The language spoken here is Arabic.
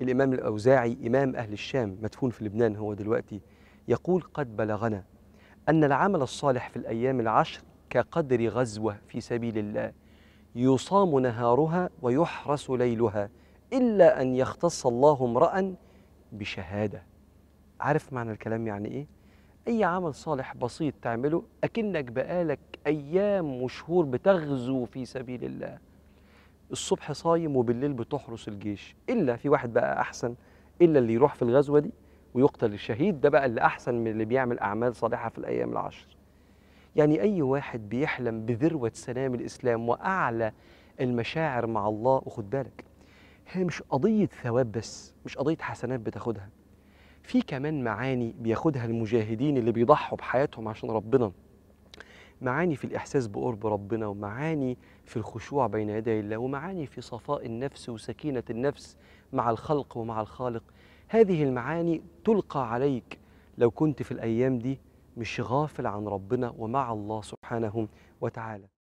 الإمام الأوزاعي إمام أهل الشام مدفون في لبنان هو دلوقتي يقول قد بلغنا أن العمل الصالح في الأيام العشر كقدر غزوة في سبيل الله يصام نهارها ويحرس ليلها إلا أن يختص الله امرأ بشهادة عارف معنى الكلام يعني إيه؟ أي عمل صالح بسيط تعمله أكنك بقالك أيام وشهور بتغزو في سبيل الله الصبح صايم وبالليل بتحرس الجيش الا في واحد بقى احسن الا اللي يروح في الغزوه دي ويقتل الشهيد ده بقى اللي احسن من اللي بيعمل اعمال صالحه في الايام العشر يعني اي واحد بيحلم بذروه سلام الاسلام واعلى المشاعر مع الله وخد بالك هي مش قضيه ثواب بس مش قضيه حسنات بتاخدها في كمان معاني بياخدها المجاهدين اللي بيضحوا بحياتهم عشان ربنا معاني في الإحساس بقرب ربنا ومعاني في الخشوع بين يدي الله ومعاني في صفاء النفس وسكينة النفس مع الخلق ومع الخالق هذه المعاني تلقى عليك لو كنت في الأيام دي مش غافل عن ربنا ومع الله سبحانه وتعالى